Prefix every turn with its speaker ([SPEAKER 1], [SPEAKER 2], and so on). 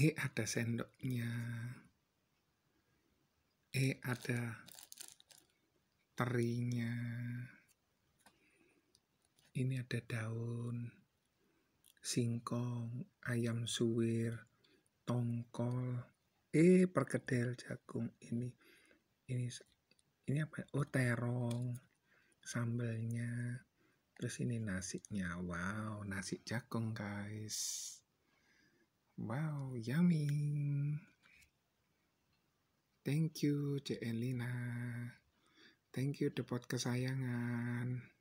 [SPEAKER 1] E ada sendoknya. E ada terinya. Ini ada daun, singkong, ayam suwir, tongkol. E perkedel jagung ini. Ini ini apa? Ya? Oh, terong. Sambelnya. Terus ini nasinya. Wow, nasi jagung, guys. Wow, yummy. Thank you, Cek Elina. Thank you, The Kesayangan.